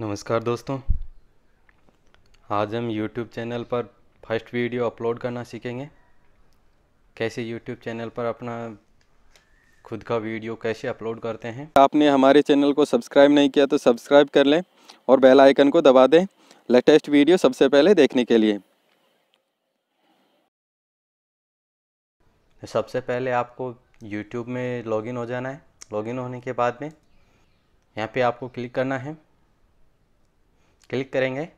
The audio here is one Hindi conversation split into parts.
नमस्कार दोस्तों आज हम YouTube चैनल पर फर्स्ट वीडियो अपलोड करना सीखेंगे कैसे YouTube चैनल पर अपना खुद का वीडियो कैसे अपलोड करते हैं आपने हमारे चैनल को सब्सक्राइब नहीं किया तो सब्सक्राइब कर लें और बेल आइकन को दबा दें लेटेस्ट वीडियो सबसे पहले देखने के लिए सबसे पहले आपको YouTube में लॉगिन हो जाना है लॉगिन होने के बाद में यहाँ पे आपको क्लिक करना है क्लिक करेंगे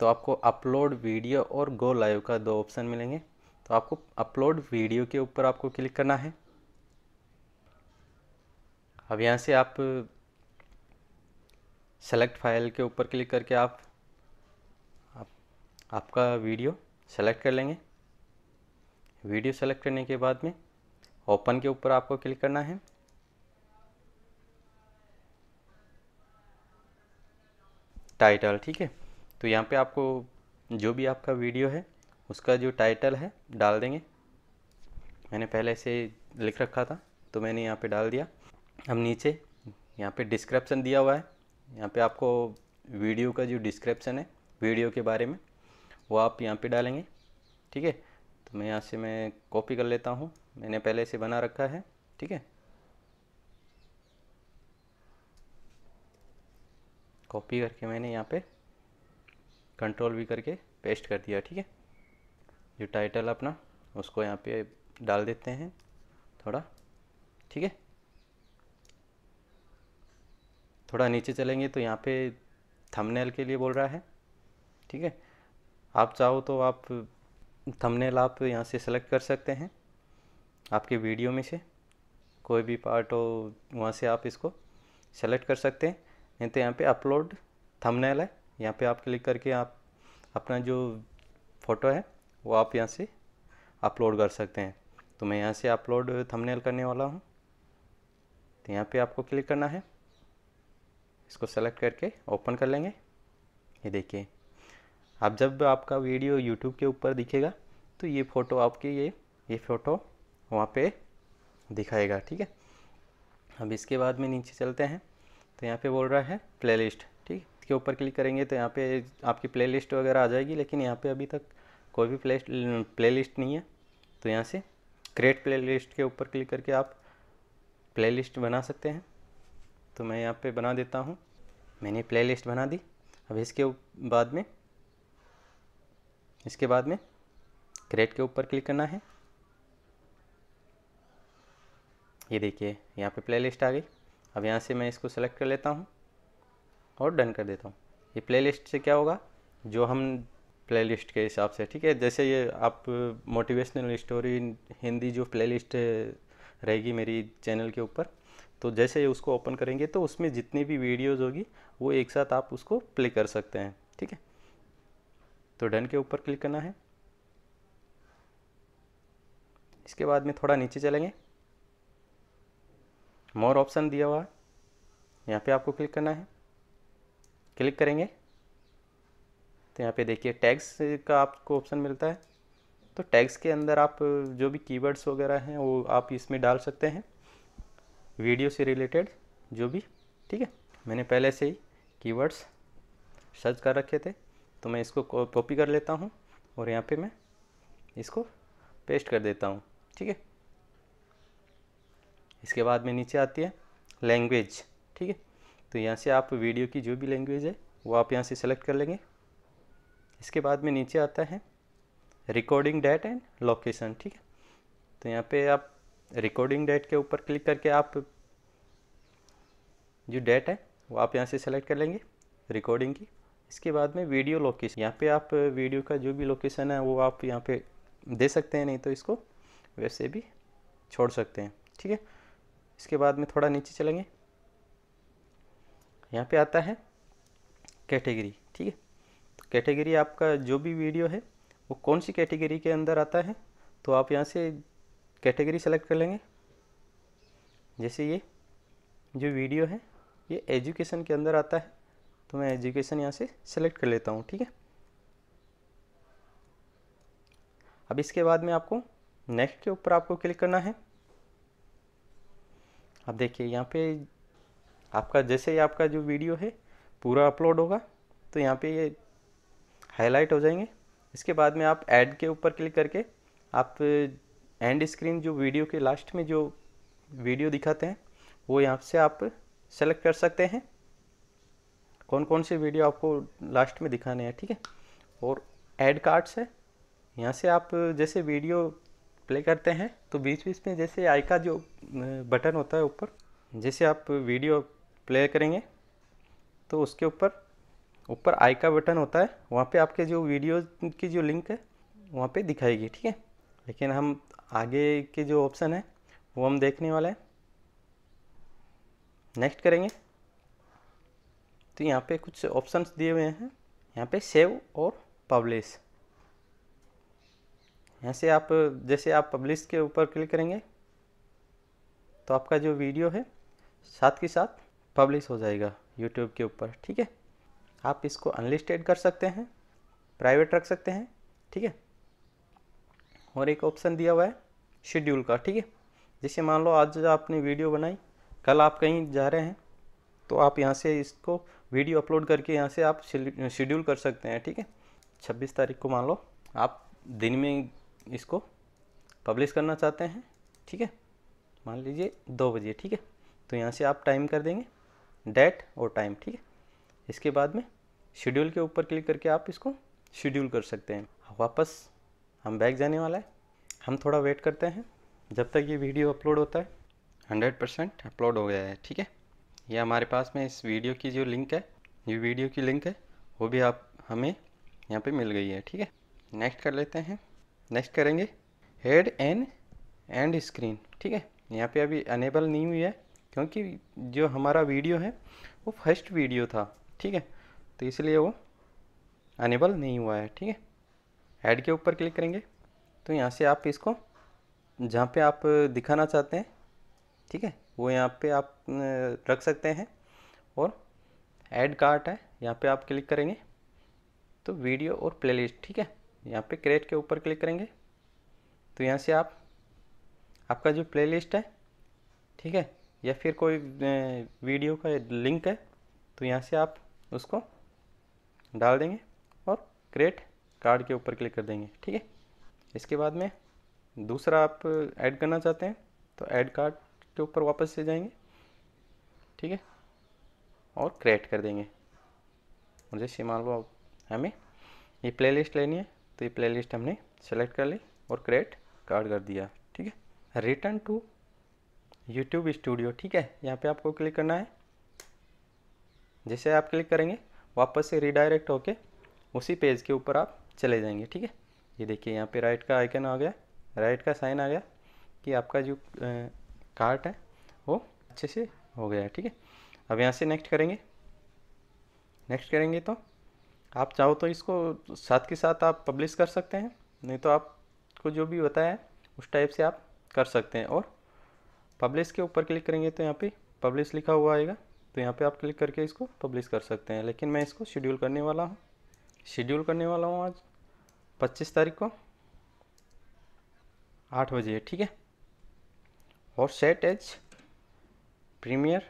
तो आपको अपलोड वीडियो और गो लाइव का दो ऑप्शन मिलेंगे तो आपको अपलोड वीडियो के ऊपर आपको क्लिक करना है अब यहाँ से आप सेलेक्ट फाइल के ऊपर क्लिक करके आप, आप आपका वीडियो सेलेक्ट कर लेंगे वीडियो सेलेक्ट करने के बाद में ओपन के ऊपर आपको क्लिक करना है टाइटल ठीक है तो यहाँ पे आपको जो भी आपका वीडियो है उसका जो टाइटल है डाल देंगे मैंने पहले से लिख रखा था तो मैंने यहाँ पे डाल दिया अब नीचे यहाँ पे डिस्क्रिप्शन दिया हुआ है यहाँ पे आपको वीडियो का जो डिस्क्रिप्शन है वीडियो के बारे में वो आप यहाँ पे डालेंगे ठीक है तो मैं यहाँ से मैं कॉपी कर लेता हूँ मैंने पहले से बना रखा है ठीक है कॉपी करके मैंने यहाँ पे कंट्रोल भी करके पेस्ट कर दिया ठीक है जो टाइटल अपना उसको यहाँ पे डाल देते हैं थोड़ा ठीक है थोड़ा नीचे चलेंगे तो यहाँ पे थंबनेल के लिए बोल रहा है ठीक है आप चाहो तो आप थंबनेल आप यहाँ से सेलेक्ट कर सकते हैं आपके वीडियो में से कोई भी पार्ट हो वहाँ से आप इसको सेलेक्ट कर सकते हैं नहीं तो यहाँ पे अपलोड थंबनेल है यहाँ पे आप क्लिक करके आप अपना जो फ़ोटो है वो आप यहाँ से अपलोड कर सकते हैं तो मैं यहाँ से अपलोड थंबनेल करने वाला हूँ तो यहाँ पे आपको क्लिक करना है इसको सेलेक्ट करके ओपन कर लेंगे ये देखिए आप जब आपका वीडियो यूट्यूब के ऊपर दिखेगा तो ये फ़ोटो आपकी ये ये फ़ोटो वहाँ पे दिखाएगा ठीक है अब इसके बाद में नीचे चलते हैं तो यहाँ पे बोल रहा है प्लेलिस्ट ठीक इसके ऊपर क्लिक करेंगे तो यहाँ पे आपकी प्लेलिस्ट वगैरह आ जाएगी लेकिन यहाँ पे अभी तक कोई भी प्ले लिस्ट नहीं है तो यहाँ से क्रिएट प्ले के ऊपर क्लिक करके आप प्ले बना सकते हैं तो मैं यहाँ पे बना देता हूँ मैंने प्ले बना दी अब इसके बाद में इसके बाद में क्रिएट के ऊपर क्लिक करना है ये देखिए यहाँ पे प्लेलिस्ट आ गई अब यहाँ से मैं इसको सेलेक्ट कर लेता हूँ और डन कर देता हूँ ये प्लेलिस्ट से क्या होगा जो हम प्लेलिस्ट के हिसाब से ठीक है जैसे ये आप मोटिवेशनल स्टोरी हिंदी जो प्लेलिस्ट रहेगी मेरी चैनल के ऊपर तो जैसे ये उसको ओपन करेंगे तो उसमें जितनी भी वीडियोज़ होगी वो एक साथ आप उसको प्ले कर सकते हैं ठीक है तो डन के ऊपर क्लिक करना है इसके बाद में थोड़ा नीचे चलेंगे मोर ऑप्शन दिया हुआ है यहाँ पे आपको क्लिक करना है क्लिक करेंगे तो यहाँ पे देखिए टैग्स का आपको ऑप्शन मिलता है तो टैग्स के अंदर आप जो भी कीवर्ड्स वगैरह हैं वो आप इसमें डाल सकते हैं वीडियो से रिलेटेड जो भी ठीक है मैंने पहले से ही कीवर्ड्स सर्च कर रखे थे तो मैं इसको कॉपी कर लेता हूँ और यहाँ पे मैं इसको पेस्ट कर देता हूँ ठीक है इसके बाद में नीचे आती है लैंग्वेज ठीक है तो यहाँ से आप वीडियो की जो भी लैंग्वेज है वो आप यहाँ से सेलेक्ट कर लेंगे इसके बाद में नीचे आता है रिकॉर्डिंग डेट एंड लोकेशन ठीक है तो यहाँ पे आप रिकॉर्डिंग डेट के ऊपर क्लिक करके आप जो डेट है वो आप यहाँ से सेलेक्ट कर लेंगे रिकॉर्डिंग की इसके बाद में वीडियो लोकेशन यहाँ पे आप वीडियो का जो भी लोकेशन है वो आप यहाँ पे दे सकते हैं नहीं तो इसको वैसे भी छोड़ सकते हैं ठीक है इसके बाद में थोड़ा नीचे चलेंगे यहाँ पे आता है कैटेगरी ठीक है तो कैटेगरी आपका जो भी वीडियो है वो कौन सी कैटेगरी के अंदर आता है तो आप यहाँ से कैटेगरी सेलेक्ट कर लेंगे जैसे ये जो वीडियो है ये एजुकेशन के अंदर आता है तो मैं एजुकेशन यहाँ से सेलेक्ट कर लेता हूँ ठीक है अब इसके बाद में आपको नेक्स्ट के ऊपर आपको क्लिक करना है अब देखिए यहाँ पे आपका जैसे ही आपका जो वीडियो है पूरा अपलोड होगा तो यहाँ पे ये हाईलाइट हो जाएंगे इसके बाद में आप ऐड के ऊपर क्लिक करके आप एंड स्क्रीन जो वीडियो के लास्ट में जो वीडियो दिखाते हैं वो यहाँ से आप सेलेक्ट कर सकते हैं कौन कौन से वीडियो आपको लास्ट में दिखाने हैं ठीक है और एड कार्ड्स है यहाँ से आप जैसे वीडियो प्ले करते हैं तो बीच बीच में जैसे आई का जो बटन होता है ऊपर जैसे आप वीडियो प्ले करेंगे तो उसके ऊपर ऊपर आई का बटन होता है वहाँ पे आपके जो वीडियो की जो लिंक है वहाँ पे दिखाएगी ठीक है लेकिन हम आगे के जो ऑप्शन है वो हम देखने वाले हैं नेक्स्ट करेंगे तो यहाँ पे कुछ ऑप्शंस दिए हुए हैं यहाँ पे सेव और पब्लिश यहाँ से आप जैसे आप पब्लिश के ऊपर क्लिक करेंगे तो आपका जो वीडियो है साथ के साथ पब्लिश हो जाएगा यूट्यूब के ऊपर ठीक है आप इसको अनलिस्टेड कर सकते हैं प्राइवेट रख सकते हैं ठीक है और एक ऑप्शन दिया हुआ है शेड्यूल का ठीक है जैसे मान लो आज आपने वीडियो बनाई कल आप कहीं जा रहे हैं तो आप यहाँ से इसको वीडियो अपलोड करके यहाँ से आप शेड्यूल कर सकते हैं ठीक है छब्बीस तारीख को मान लो आप दिन में इसको पब्लिश करना चाहते हैं ठीक है मान लीजिए दो बजे ठीक है तो यहाँ से आप टाइम कर देंगे डेट और टाइम ठीक है इसके बाद में शेड्यूल के ऊपर क्लिक करके आप इसको शेड्यूल कर सकते हैं वापस हम बैग जाने वाला है हम थोड़ा वेट करते हैं जब तक ये वीडियो अपलोड होता है हंड्रेड परसेंट अपलोड हो गया है ठीक है ये हमारे पास में इस वीडियो की जो लिंक है ये वीडियो की लिंक है वो भी आप हमें यहाँ पे मिल गई है ठीक है नेक्स्ट कर लेते हैं नेक्स्ट करेंगे हेड एंड एंड स्क्रीन ठीक है यहाँ पे अभी अनेबल नहीं हुई है क्योंकि जो हमारा वीडियो है वो फर्स्ट वीडियो था ठीक है तो इसलिए वो अनेबल नहीं हुआ है ठीक है हेड के ऊपर क्लिक करेंगे तो यहाँ से आप इसको जहाँ पे आप दिखाना चाहते हैं ठीक है वो यहाँ पे आप रख सकते हैं और ऐड कार्ट है यहाँ पे आप क्लिक करेंगे तो वीडियो और प्लेलिस्ट ठीक है यहाँ पे क्रेट के ऊपर क्लिक करेंगे तो यहाँ से आप आपका जो प्लेलिस्ट है ठीक है या फिर कोई वीडियो का लिंक है तो यहाँ से आप उसको डाल देंगे और क्रिएट कार्ड के ऊपर क्लिक कर देंगे ठीक है इसके बाद में दूसरा आप ऐड करना चाहते हैं तो ऐड कार्ड के ऊपर वापस से जाएंगे ठीक है और क्रिएट कर देंगे और जैसे मान लो हमें ये प्लेलिस्ट लेनी है तो ये प्लेलिस्ट हमने सेलेक्ट कर ली और क्रिएट कार्ड कर दिया ठीक है रिटर्न टू यूट्यूब स्टूडियो ठीक है यहाँ पे आपको क्लिक करना है जैसे आप क्लिक करेंगे वापस से रिडायरेक्ट होके उसी पेज के ऊपर आप चले जाएंगे ठीक है ये देखिए यहाँ पे राइट का आइकन आ गया राइट का साइन आ गया कि आपका जो कार्ट है वो अच्छे से हो गया है ठीक है अब यहाँ से नेक्स्ट करेंगे नेक्स्ट करेंगे तो आप चाहो तो इसको साथ के साथ आप पब्लिश कर सकते हैं नहीं तो आपको जो भी बताया है उस टाइप से आप कर सकते हैं और पब्लिश के ऊपर क्लिक करेंगे तो यहाँ पे पब्लिश लिखा हुआ आएगा तो यहाँ पे आप क्लिक करके इसको पब्लिश कर सकते हैं लेकिन मैं इसको शेड्यूल करने वाला हूँ शेड्यूल करने वाला हूँ आज पच्चीस तारीख को आठ बजे ठीक है और सेट एज प्रीमियर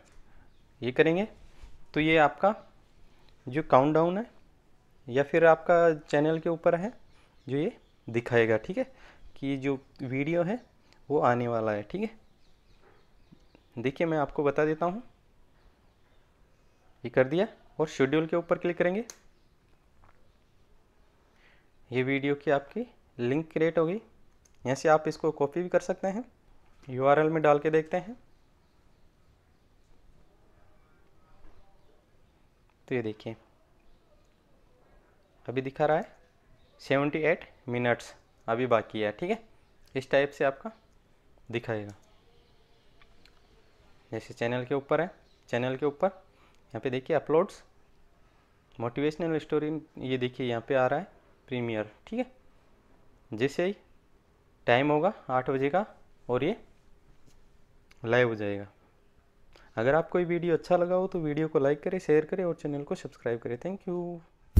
ये करेंगे तो ये आपका जो काउंट डाउन है या फिर आपका चैनल के ऊपर है जो ये दिखाएगा ठीक है कि जो वीडियो है वो आने वाला है ठीक है देखिए मैं आपको बता देता हूँ ये कर दिया और शेड्यूल के ऊपर क्लिक करेंगे ये वीडियो की आपकी लिंक क्रिएट होगी यहाँ से आप इसको कॉपी भी कर सकते हैं यूआरएल में डाल के देखते हैं तो ये देखिए अभी दिखा रहा है सेवेंटी एट मिनट्स अभी बाकी है ठीक है इस टाइप से आपका दिखाएगा जैसे चैनल के ऊपर है चैनल के ऊपर यहाँ पे देखिए अपलोड्स मोटिवेशनल स्टोरी ये देखिए यहाँ पे आ रहा है प्रीमियर ठीक है जैसे ही टाइम होगा आठ बजे का और ये लाइव हो जाएगा अगर आपको ये वीडियो अच्छा लगा हो तो वीडियो को लाइक करें शेयर करें और चैनल को सब्सक्राइब करें थैंक यू